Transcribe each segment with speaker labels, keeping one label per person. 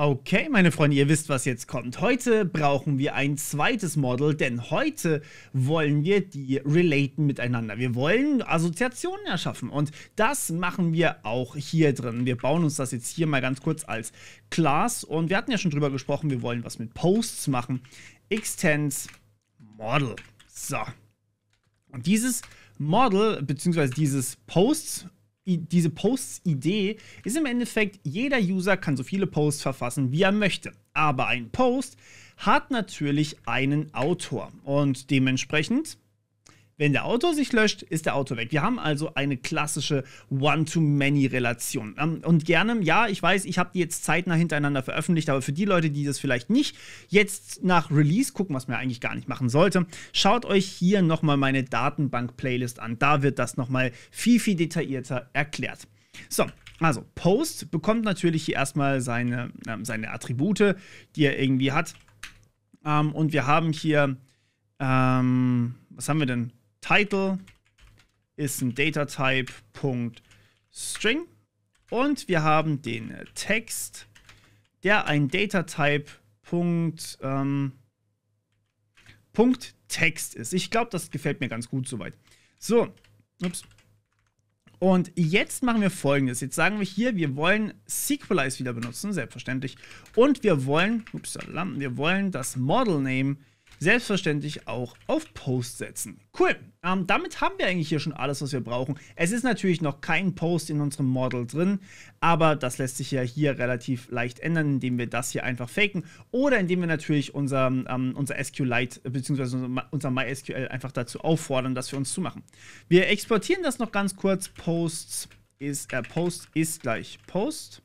Speaker 1: Okay, meine Freunde, ihr wisst, was jetzt kommt. Heute brauchen wir ein zweites Model, denn heute wollen wir die relaten miteinander. Wir wollen Assoziationen erschaffen und das machen wir auch hier drin. Wir bauen uns das jetzt hier mal ganz kurz als Class und wir hatten ja schon drüber gesprochen, wir wollen was mit Posts machen. Extends Model. So. Und dieses Model, beziehungsweise dieses Posts diese Posts-Idee ist im Endeffekt, jeder User kann so viele Posts verfassen, wie er möchte. Aber ein Post hat natürlich einen Autor und dementsprechend wenn der Autor sich löscht, ist der Autor weg. Wir haben also eine klassische One-to-Many-Relation. Ähm, und gerne, ja, ich weiß, ich habe die jetzt zeitnah hintereinander veröffentlicht, aber für die Leute, die das vielleicht nicht jetzt nach Release gucken, was man ja eigentlich gar nicht machen sollte, schaut euch hier nochmal meine Datenbank-Playlist an. Da wird das nochmal viel, viel detaillierter erklärt. So, also Post bekommt natürlich hier erstmal seine, ähm, seine Attribute, die er irgendwie hat. Ähm, und wir haben hier, ähm, was haben wir denn? Title ist ein Datatype.string und wir haben den Text, der ein Datatype. Ähm, Punkt Text ist. Ich glaube, das gefällt mir ganz gut soweit. So, ups. Und jetzt machen wir folgendes. Jetzt sagen wir hier, wir wollen SQLize wieder benutzen, selbstverständlich. Und wir wollen, ups, wir wollen das Model Name selbstverständlich auch auf Post setzen. Cool, ähm, damit haben wir eigentlich hier schon alles, was wir brauchen. Es ist natürlich noch kein Post in unserem Model drin, aber das lässt sich ja hier relativ leicht ändern, indem wir das hier einfach faken oder indem wir natürlich unser, ähm, unser SQLite bzw. unser MySQL einfach dazu auffordern, das für uns zu machen. Wir exportieren das noch ganz kurz. Posts ist, äh, Post ist gleich Post.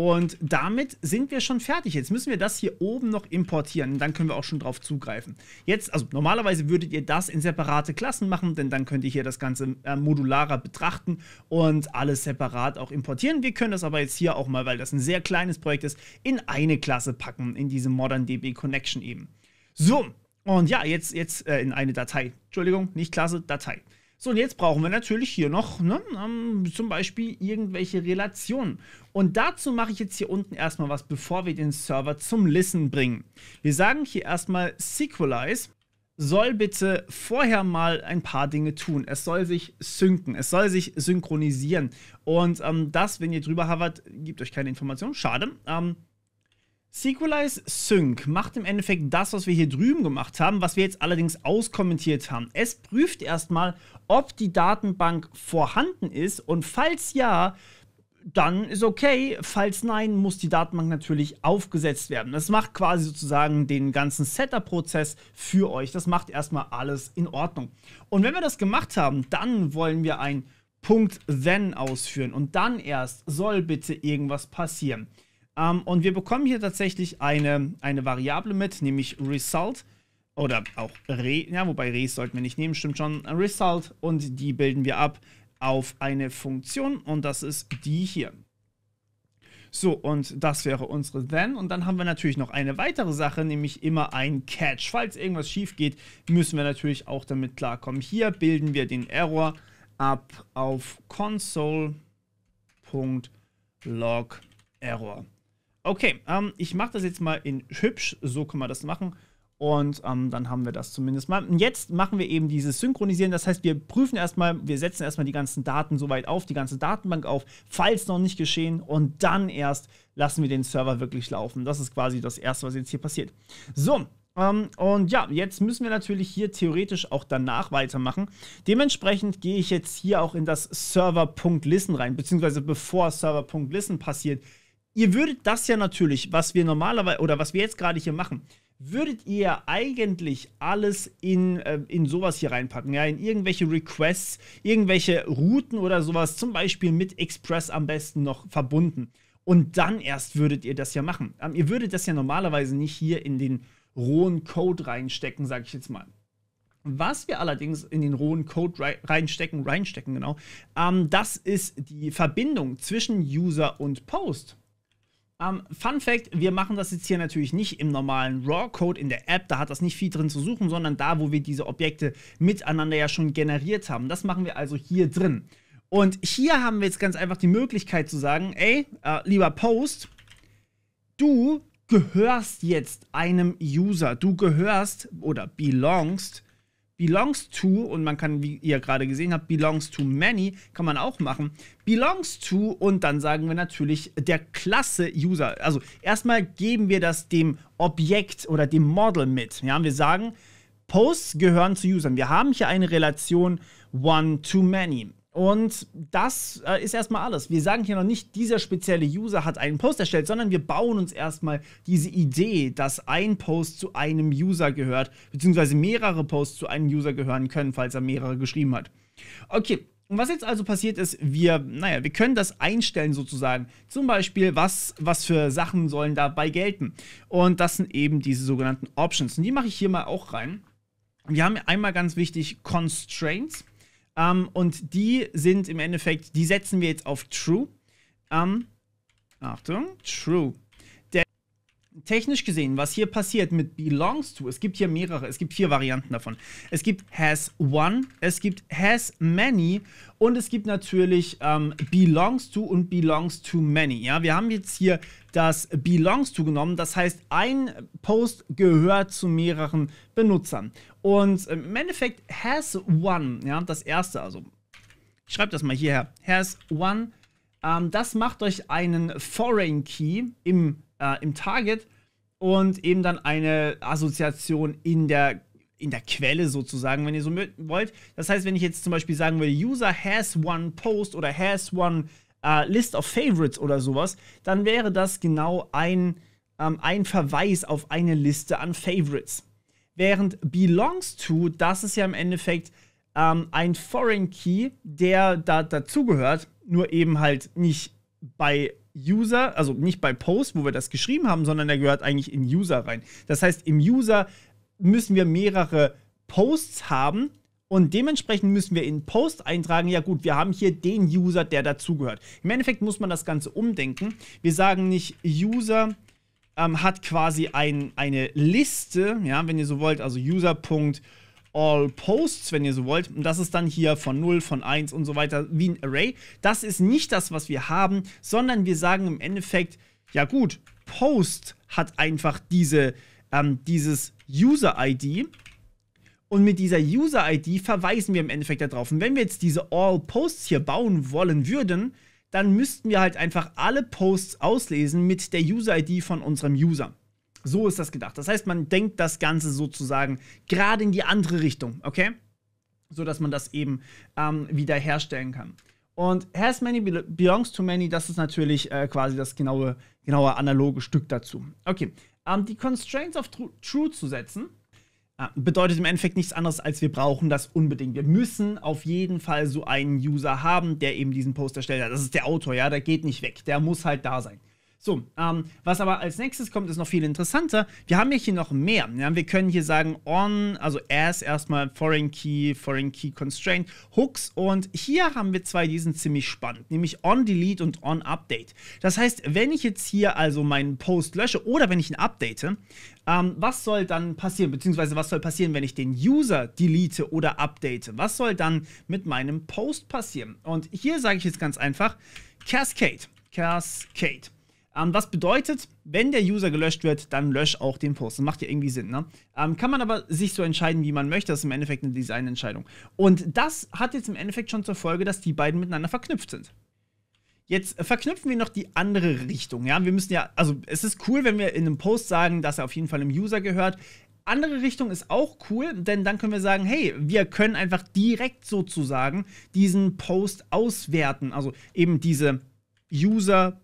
Speaker 1: Und damit sind wir schon fertig. Jetzt müssen wir das hier oben noch importieren. Dann können wir auch schon drauf zugreifen. Jetzt, also normalerweise würdet ihr das in separate Klassen machen, denn dann könnt ihr hier das Ganze äh, modularer betrachten und alles separat auch importieren. Wir können das aber jetzt hier auch mal, weil das ein sehr kleines Projekt ist, in eine Klasse packen, in diese Modern DB Connection eben. So, und ja, jetzt, jetzt äh, in eine Datei. Entschuldigung, nicht Klasse, Datei. So, und jetzt brauchen wir natürlich hier noch ne, um, ähm, zum Beispiel irgendwelche Relationen. Und dazu mache ich jetzt hier unten erstmal was, bevor wir den Server zum Listen bringen. Wir sagen hier erstmal SQLize soll bitte vorher mal ein paar Dinge tun. Es soll sich synken, es soll sich synchronisieren. Und ähm, das, wenn ihr drüber hovert, gibt euch keine Information. Schade. Ähm, Sequelize Sync macht im Endeffekt das, was wir hier drüben gemacht haben, was wir jetzt allerdings auskommentiert haben. Es prüft erstmal, ob die Datenbank vorhanden ist und falls ja, dann ist okay. Falls nein, muss die Datenbank natürlich aufgesetzt werden. Das macht quasi sozusagen den ganzen Setup-Prozess für euch. Das macht erstmal alles in Ordnung. Und wenn wir das gemacht haben, dann wollen wir ein Punkt then ausführen und dann erst soll bitte irgendwas passieren. Ähm, und wir bekommen hier tatsächlich eine, eine Variable mit, nämlich Result oder auch Re, ja, wobei Res sollten wir nicht nehmen, stimmt schon, Result und die bilden wir ab auf eine Funktion und das ist die hier. So, und das wäre unsere Then. Und dann haben wir natürlich noch eine weitere Sache, nämlich immer ein Catch. Falls irgendwas schief geht, müssen wir natürlich auch damit klarkommen. Hier bilden wir den Error ab auf console.log Error. Okay, ähm, ich mache das jetzt mal in hübsch, so können wir das machen. Und ähm, dann haben wir das zumindest mal. Und jetzt machen wir eben dieses Synchronisieren. Das heißt, wir prüfen erstmal, wir setzen erstmal die ganzen Daten soweit auf, die ganze Datenbank auf, falls noch nicht geschehen. Und dann erst lassen wir den Server wirklich laufen. Das ist quasi das Erste, was jetzt hier passiert. So, um, ähm, und ja, jetzt müssen wir natürlich hier theoretisch auch danach weitermachen. Dementsprechend gehe ich jetzt hier auch in das Server.listen rein, beziehungsweise bevor Server.listen passiert, ihr würdet das ja natürlich, was wir normalerweise oder was wir jetzt gerade hier machen, würdet ihr eigentlich alles in, äh, in sowas hier reinpacken, ja, in irgendwelche Requests, irgendwelche Routen oder sowas, zum Beispiel mit Express am besten noch verbunden. Und dann erst würdet ihr das ja machen. Ähm, ihr würdet das ja normalerweise nicht hier in den rohen Code reinstecken, sage ich jetzt mal. Was wir allerdings in den rohen Code reinstecken, reinstecken genau, ähm, das ist die Verbindung zwischen User und Post. Um, ähm, Fun Fact: Wir machen das jetzt hier natürlich nicht im normalen RAW-Code in der App, da hat das nicht viel drin zu suchen, sondern da, wo wir diese Objekte miteinander ja schon generiert haben. Das machen wir also hier drin. Und hier haben wir jetzt ganz einfach die Möglichkeit zu sagen: Ey, äh, lieber Post, du gehörst jetzt einem User, du gehörst oder belongst belongs to, und man kann, wie ihr gerade gesehen habt, belongs to many, kann man auch machen. Belongs to, und dann sagen wir natürlich der Klasse User. Also erstmal geben wir das dem Objekt oder dem Model mit. Ja, wir sagen, Posts gehören zu Usern. Wir haben hier eine Relation one to many. Und das äh, ist erstmal alles. Wir sagen hier noch nicht, dieser spezielle User hat einen Post erstellt, sondern wir bauen uns erstmal diese Idee, dass ein Post zu einem User gehört, beziehungsweise mehrere Posts zu einem User gehören können, falls er mehrere geschrieben hat. Okay, und was jetzt also passiert ist, wir, naja, wir können das einstellen sozusagen. Zum Beispiel, was, was für Sachen sollen dabei gelten. Und das sind eben diese sogenannten Options. Und die mache ich hier mal auch rein. Wir haben einmal ganz wichtig Constraints. Ähm, und die sind im Endeffekt, die setzen wir jetzt auf True. Ähm, Achtung, True. Der, technisch gesehen, was hier passiert mit belongs to, es gibt hier mehrere, es gibt vier Varianten davon. Es gibt has one, es gibt has many und es gibt natürlich ähm, belongs to und belongs to many. Ja, wir haben jetzt hier das belongs to genommen, das heißt, ein Post gehört zu mehreren Benutzern. Und im Endeffekt has one, ja, das erste, also ich schreibe das mal hierher, has one, ähm, das macht euch einen Foreign Key im, äh, im Target und eben dann eine Assoziation in der in der Quelle sozusagen, wenn ihr so wollt. Das heißt, wenn ich jetzt zum Beispiel sagen würde, User has one post oder has one äh, list of favorites oder sowas, dann wäre das genau ein, ähm, ein Verweis auf eine Liste an Favorites. Während belongs to, das ist ja im Endeffekt ähm, ein Foreign Key, der da dazugehört, nur eben halt nicht bei User, also nicht bei Post, wo wir das geschrieben haben, sondern der gehört eigentlich in User rein. Das heißt, im User müssen wir mehrere Posts haben und dementsprechend müssen wir in Post eintragen, ja gut, wir haben hier den User, der dazugehört. Im Endeffekt muss man das Ganze umdenken. Wir sagen nicht User ähm, hat quasi ein, eine Liste, ja, wenn ihr so wollt, also user.allPosts, wenn ihr so wollt. Und das ist dann hier von 0, von 1 und so weiter, wie ein Array. Das ist nicht das, was wir haben, sondern wir sagen im Endeffekt, ja gut, Post hat einfach diese, ähm, dieses User-ID. Und mit dieser User-ID verweisen wir im Endeffekt darauf. Und wenn wir jetzt diese All-Posts hier bauen wollen würden, dann müssten wir halt einfach alle Posts auslesen mit der User-ID von unserem User. So ist das gedacht. Das heißt, man denkt das Ganze sozusagen gerade in die andere Richtung, okay? So dass man das eben ähm, wieder herstellen kann. Und Has Many Belongs to Many, das ist natürlich äh, quasi das genaue, genaue analoge Stück dazu. Okay, ähm, die Constraints of True zu setzen, Ah, bedeutet im Endeffekt nichts anderes, als wir brauchen das unbedingt. Wir müssen auf jeden Fall so einen User haben, der eben diesen Post erstellt hat. Das ist der Autor, ja, der geht nicht weg. Der muss halt da sein. So, ähm, was aber als nächstes kommt, ist noch viel interessanter. Wir haben ja hier noch mehr. Ja, wir können hier sagen on, also as erstmal foreign key, foreign key constraint, hooks und hier haben wir zwei, die sind ziemlich spannend, nämlich on delete und on update. Das heißt, wenn ich jetzt hier also meinen Post lösche oder wenn ich ihn update, ähm, was soll dann passieren? Beziehungsweise was soll passieren, wenn ich den User delete oder update? Was soll dann mit meinem Post passieren? Und hier sage ich jetzt ganz einfach Cascade. Cascade. Ähm, das bedeutet, wenn der User gelöscht wird, dann lösch auch den Post. Das macht ja irgendwie Sinn, ne? Ähm, kann man aber sich so entscheiden, wie man möchte. Das ist im Endeffekt eine Designentscheidung. Und das hat jetzt im Endeffekt schon zur Folge, dass die beiden miteinander verknüpft sind. Jetzt verknüpfen wir noch die andere Richtung. Ja, wir müssen ja, also es ist cool, wenn wir in einem Post sagen, dass er auf jeden Fall einem User gehört. Andere Richtung ist auch cool, denn dann können wir sagen, hey, wir können einfach direkt sozusagen diesen Post auswerten. Also eben diese User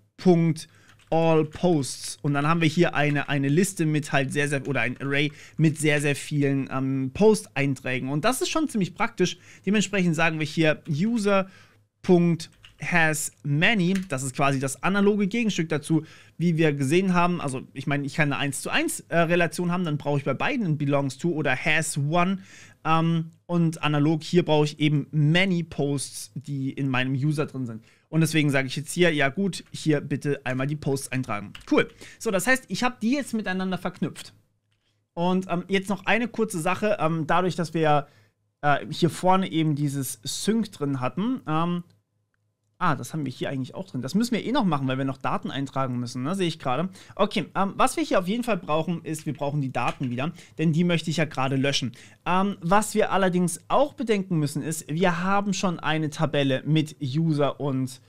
Speaker 1: all posts. Und dann haben wir hier eine, eine Liste mit halt sehr, sehr, oder ein Array mit sehr, sehr vielen ähm, Post-Einträgen. Und das ist schon ziemlich praktisch. Dementsprechend sagen wir hier User.hasMany. Das ist quasi das analoge Gegenstück dazu, wie wir gesehen haben. Also ich meine, ich kann eine 1 zu 1 äh, Relation haben, dann brauche ich bei beiden ein belongs to oder has one. Ähm, und analog hier brauche ich eben many Posts, die in meinem User drin sind. Und deswegen sage ich jetzt hier, ja gut, hier bitte einmal die Posts eintragen. Cool. So, das heißt, ich habe die jetzt miteinander verknüpft. Und ähm, jetzt noch eine kurze Sache. Ähm, dadurch, dass wir äh, hier vorne eben dieses Sync drin hatten, ähm, Ah, das haben wir hier eigentlich auch drin. Das müssen wir eh noch machen, weil wir noch Daten eintragen müssen. Ne? Sehe ich gerade. Okay, ähm, was wir hier auf jeden Fall brauchen, ist, wir brauchen die Daten wieder, denn die möchte ich ja gerade löschen. Ähm, was wir allerdings auch bedenken müssen, ist, wir haben schon eine Tabelle mit User und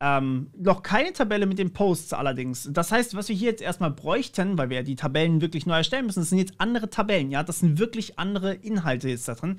Speaker 1: ähm, noch keine Tabelle mit den Posts allerdings. Das heißt, was wir hier jetzt erstmal bräuchten, weil wir ja die Tabellen wirklich neu erstellen müssen, das sind jetzt andere Tabellen, ja, das sind wirklich andere Inhalte jetzt da drin.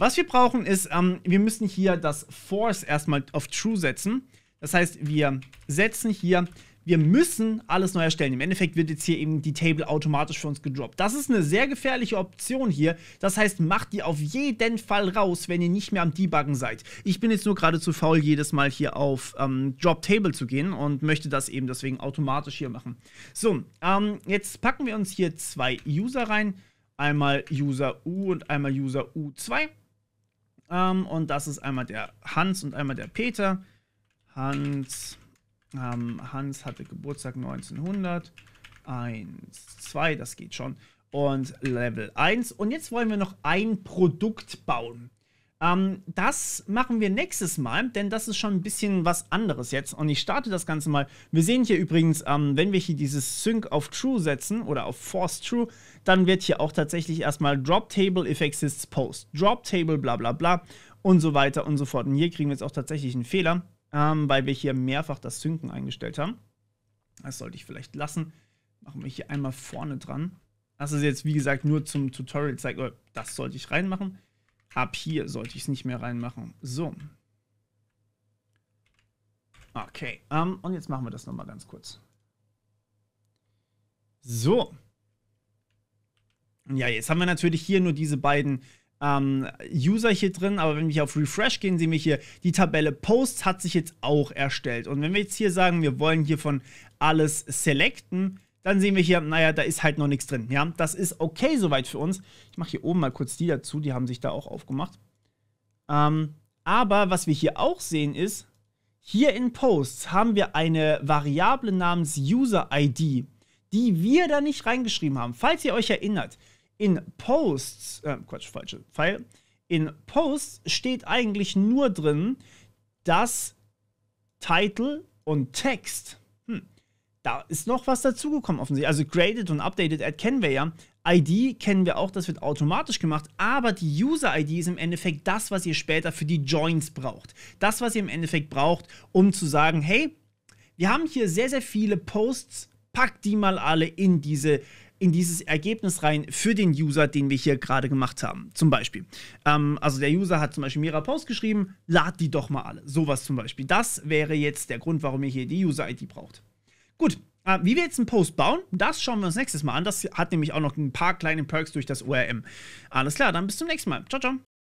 Speaker 1: Was wir brauchen ist, ähm, wir müssen hier das Force erstmal auf True setzen. Das heißt, wir setzen hier, wir müssen alles neu erstellen. Im Endeffekt wird jetzt hier eben die Table automatisch für uns gedroppt. Das ist eine sehr gefährliche Option hier. Das heißt, macht die auf jeden Fall raus, wenn ihr nicht mehr am Debuggen seid. Ich bin jetzt nur gerade zu faul, jedes Mal hier auf ähm, Drop Table zu gehen und möchte das eben deswegen automatisch hier machen. So, ähm, jetzt packen wir uns hier zwei User rein. Einmal User U und einmal User U2. Ähm, und das ist einmal der Hans und einmal der Peter. Hans, ähm, Hans hatte Geburtstag 1900. Eins, zwei, das geht schon. Und Level 1. Und jetzt wollen wir noch ein Produkt bauen. Ähm, das machen wir nächstes Mal, denn das ist schon ein bisschen was anderes jetzt. Und ich starte das Ganze mal. Wir sehen hier übrigens, ähm, wenn wir hier dieses Sync auf True setzen oder auf Force True, dann wird hier auch tatsächlich erstmal Drop Table if exists post. Drop Table bla bla bla und so weiter und so fort. Und hier kriegen wir jetzt auch tatsächlich einen Fehler, ähm, weil wir hier mehrfach das Synken eingestellt haben. Das sollte ich vielleicht lassen. Machen wir hier einmal vorne dran. Das ist jetzt, wie gesagt, nur zum Tutorial zeigt. Das sollte ich reinmachen. Ab hier sollte ich es nicht mehr reinmachen. So. Okay, um, ähm, und jetzt machen wir das nochmal ganz kurz. So. Ja, jetzt haben wir natürlich hier nur diese beiden ähm, User hier drin, aber wenn wir hier auf Refresh gehen, sehen wir hier, die Tabelle Posts hat sich jetzt auch erstellt. Und wenn wir jetzt hier sagen, wir wollen hiervon alles selecten, dann sehen wir hier, naja, da ist halt noch nichts drin. Ja, das ist okay soweit für uns. Ich mache hier oben mal kurz die dazu, die haben sich da auch aufgemacht. Ähm, aber was wir hier auch sehen ist, hier in Posts haben wir eine Variable namens User-ID, die wir da nicht reingeschrieben haben. Falls ihr euch erinnert, in Posts, äh, Quatsch, falsche Pfeil, in Posts steht eigentlich nur drin, dass Title und Text da ist noch was dazugekommen offensichtlich. Also graded und updated ad kennen wir ja. ID kennen wir auch, das wird automatisch gemacht, aber die User-ID ist im Endeffekt das, was ihr später für die Joins braucht. Das, was ihr im Endeffekt braucht, um zu sagen, hey, wir haben hier sehr, sehr viele Posts, packt die mal alle in diese in dieses Ergebnis rein für den User, den wir hier gerade gemacht haben. Zum Beispiel. Ähm, also der User hat zum Beispiel mehrere Posts geschrieben, lad die doch mal alle. Sowas zum Beispiel. Das wäre jetzt der Grund, warum ihr hier die User-ID braucht. Gut, äh, wie wir jetzt einen Post bauen, das schauen wir uns nächstes Mal an. Das hat nämlich auch noch ein paar kleine Perks durch das ORM. Alles klar, dann bis zum nächsten Mal. Ciao, ciao.